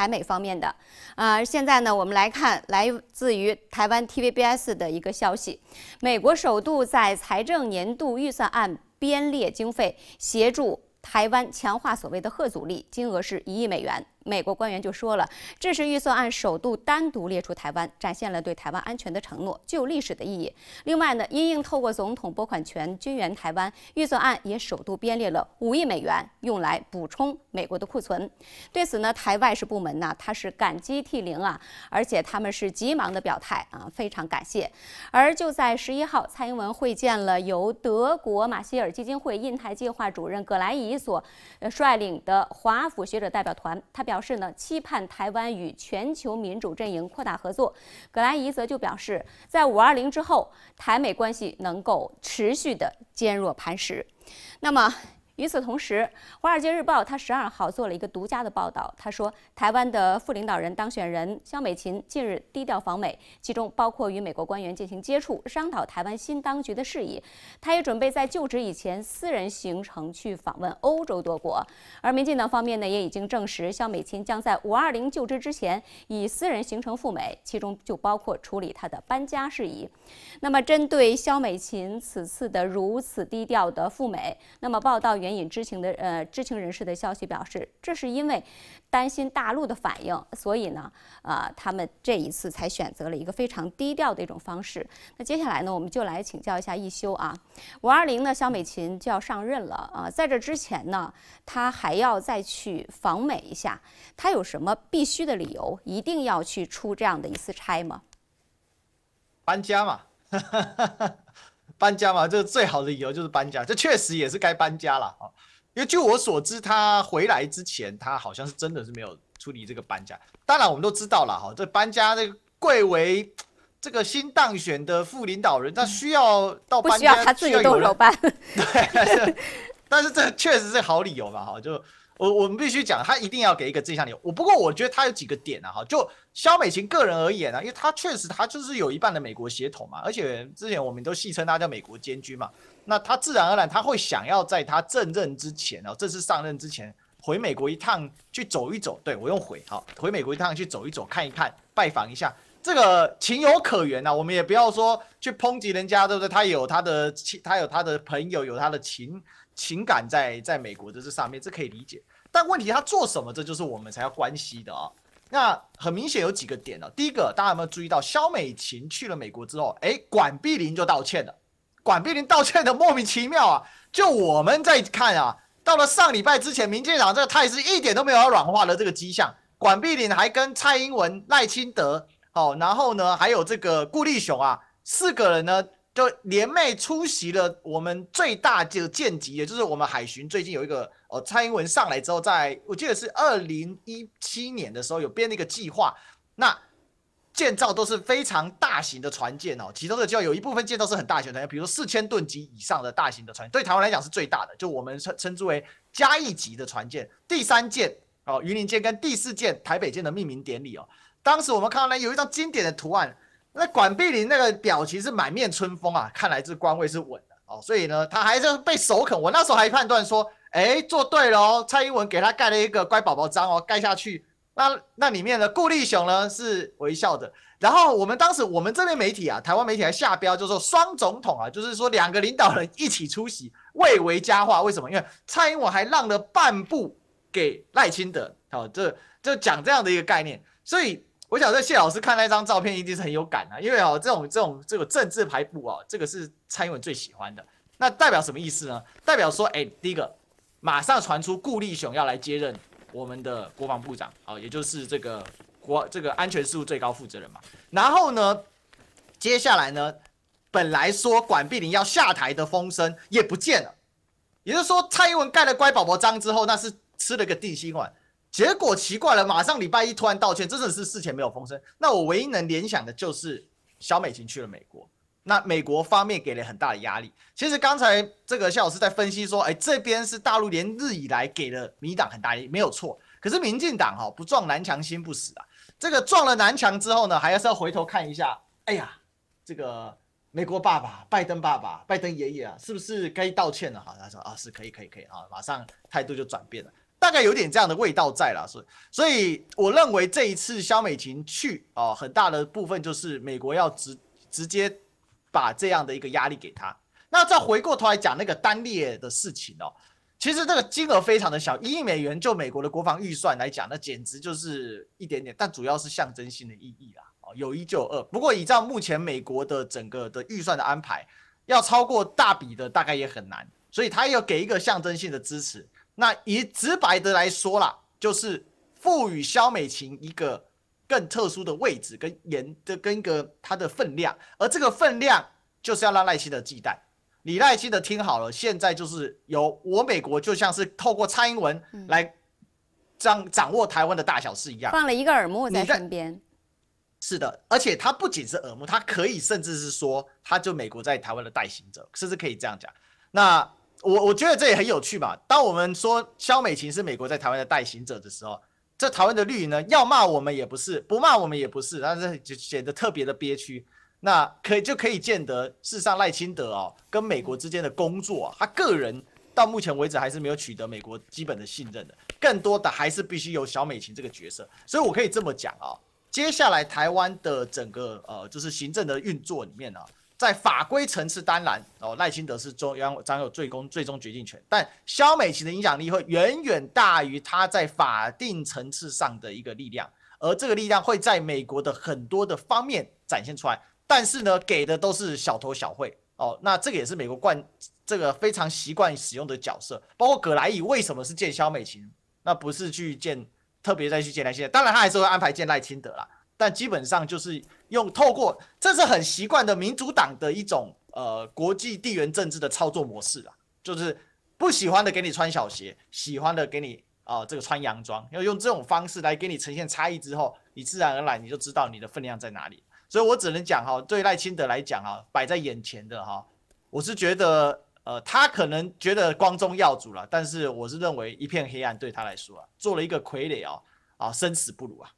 台美方面的，啊，现在呢，我们来看来自于台湾 TVBS 的一个消息：，美国首度在财政年度预算案编列经费，协助台湾强化所谓的“核阻力”，金额是一亿美元。美国官员就说了，这是预算案首度单独列出台湾，展现了对台湾安全的承诺，具有历史的意义。另外呢，因应透过总统拨款权军援台湾预算案，也首度编列了五亿美元，用来补充美国的库存。对此呢，台外事部门呢，他是感激涕零啊，而且他们是急忙的表态啊，非常感谢。而就在十一号，蔡英文会见了由德国马歇尔基金会印太计划主任葛莱仪所率领的华府学者代表团，他。表示呢，期盼台湾与全球民主阵营扩大合作。葛兰仪则就表示，在五二零之后，台美关系能够持续的坚若磐石。那么。与此同时，《华尔街日报》他十二号做了一个独家的报道，他说，台湾的副领导人当选人肖美琴近日低调访美，其中包括与美国官员进行接触，商讨台湾新当局的事宜。他也准备在就职以前，私人行程去访问欧洲多国。而民进党方面呢，也已经证实，肖美琴将在五二零就职之前，以私人行程赴美，其中就包括处理他的搬家事宜。那么，针对肖美琴此次的如此低调的赴美，那么报道原。引知情的呃知情人士的消息表示，这是因为担心大陆的反应，所以呢，呃，他们这一次才选择了一个非常低调的一种方式。那接下来呢，我们就来请教一下一休啊，五二零呢，肖美琴就要上任了啊，在这之前呢，他还要再去访美一下，他有什么必须的理由一定要去出这样的一次差吗？搬家嘛。搬家嘛，这个最好的理由就是搬家。这确实也是该搬家了啊，因为据我所知，他回来之前，他好像是真的是没有处理这个搬家。当然，我们都知道了哈，这搬家，这个贵为这个新当选的副领导人，他需要到搬家，需要他自己动手搬。对，但是这确实是好理由吧？哈，就。我我们必须讲，他一定要给一个正向理由。我不过我觉得他有几个点啊，哈，就肖美琴个人而言呢，因为他确实他就是有一半的美国血统嘛，而且之前我们都戏称他叫美国监军嘛，那他自然而然他会想要在他正任之前哦，正式上任之前回美国一趟去走一走，对我用回好，回美国一趟去走一走，看一看，拜访一下，这个情有可原呐。我们也不要说去抨击人家，对不对？他有他的亲，他有他的朋友，有他的情。情感在在美国的这上面，这可以理解。但问题他做什么，这就是我们才要关心的啊。那很明显有几个点了。第一个，大家有没有注意到，肖美琴去了美国之后，哎，管碧林就道歉了。管碧林道歉的莫名其妙啊。就我们在看啊，到了上礼拜之前，民进党这个态势一点都没有要软化的这个迹象。管碧林还跟蔡英文、赖清德，好，然后呢，还有这个顾立雄啊，四个人呢。就联袂出席了我们最大的舰级，也就是我们海巡最近有一个哦，蔡英文上来之后，在我记得是二零一七年的时候有编一个计划，那建造都是非常大型的船舰哦，其中的就有一部分建造是很大型的船，比如四千吨级以上的大型的船，对台湾来讲是最大的，就我们称称之为嘉义级的船舰，第三舰哦，鱼林舰跟第四舰台北舰的命名典礼哦，当时我们看到呢有一张经典的图案。那管碧玲那个表情是满面春风啊，看来这官位是稳的哦，所以呢，他还是被首肯。我那时候还判断说，哎，做对哦，蔡英文给他盖了一个乖宝宝章哦，盖下去。那那里面的顾立雄呢是微笑的，然后我们当时我们这边媒体啊，台湾媒体还下标，就说双总统啊，就是说两个领导人一起出席，未为佳话。为什么？因为蔡英文还让了半步给赖清德，好，这就讲这样的一个概念，所以。我想在谢老师看那张照片，一定是很有感啊，因为啊，这种这种这个政治排布啊，这个是蔡英文最喜欢的。那代表什么意思呢？代表说，哎，第一个，马上传出顾立雄要来接任我们的国防部长，好，也就是这个国这个安全事务最高负责人嘛。然后呢，接下来呢，本来说管碧林要下台的风声也不见了，也就是说，蔡英文盖了乖宝宝章之后，那是吃了个定心丸。结果奇怪了，马上礼拜一突然道歉，真的是事前没有风声。那我唯一能联想的就是小美琴去了美国，那美国方面给了很大的压力。其实刚才这个夏老师在分析说，哎，这边是大陆连日以来给了民进党很大压力，没有错。可是民进党哈不撞南墙心不死啊，这个撞了南墙之后呢，还是要回头看一下，哎呀，这个美国爸爸、拜登爸爸、拜登爷爷啊，是不是该道歉了？哈，他说啊，是可以可以可以啊，马上态度就转变了。大概有点这样的味道在了，以所以我认为这一次肖美琴去哦，很大的部分就是美国要直直接把这样的一个压力给他。那再回过头来讲那个单列的事情哦，其实这个金额非常的小，一亿美元就美国的国防预算来讲，那简直就是一点点，但主要是象征性的意义啊。哦，有一就二，不过依照目前美国的整个的预算的安排，要超过大笔的大概也很难，所以他要给一个象征性的支持。那以直白的来说啦，就是赋予肖美琴一个更特殊的位置跟颜的跟一个她的分量，而这个分量就是要让赖希德忌惮。你赖希德听好了，现在就是由我美国就像是透过蔡英文来掌掌握台湾的大小事一样，放了一个耳目在身边。是的，而且他不仅是耳目，他可以甚至是说，他就美国在台湾的代行者，甚至可以这样讲。那。我我觉得这也很有趣嘛。当我们说肖美琴是美国在台湾的代行者的时候，这台湾的绿营呢，要骂我们也不是，不骂我们也不是，但是就显得特别的憋屈。那可以就可以见得，事实上赖清德哦，跟美国之间的工作，他个人到目前为止还是没有取得美国基本的信任的，更多的还是必须有小美琴这个角色。所以我可以这么讲啊，接下来台湾的整个呃，就是行政的运作里面啊。在法规层次，当然哦，赖清德是中央掌有最终最终决定权，但萧美琴的影响力会远远大于他在法定层次上的一个力量，而这个力量会在美国的很多的方面展现出来。但是呢，给的都是小头小会哦，那这个也是美国惯这个非常习惯使用的角色，包括葛莱伊为什么是见萧美琴，那不是去见特别再去见赖清德，当然他还是会安排见赖清德啦。但基本上就是用透过，这是很习惯的民主党的一种呃国际地缘政治的操作模式啦，就是不喜欢的给你穿小鞋，喜欢的给你啊这个穿洋装，要用这种方式来给你呈现差异之后，你自然而然你就知道你的分量在哪里。所以我只能讲哈，对赖清德来讲啊，摆在眼前的哈，我是觉得呃他可能觉得光宗耀祖了，但是我是认为一片黑暗对他来说啊，做了一个傀儡哦。啊生死不如啊。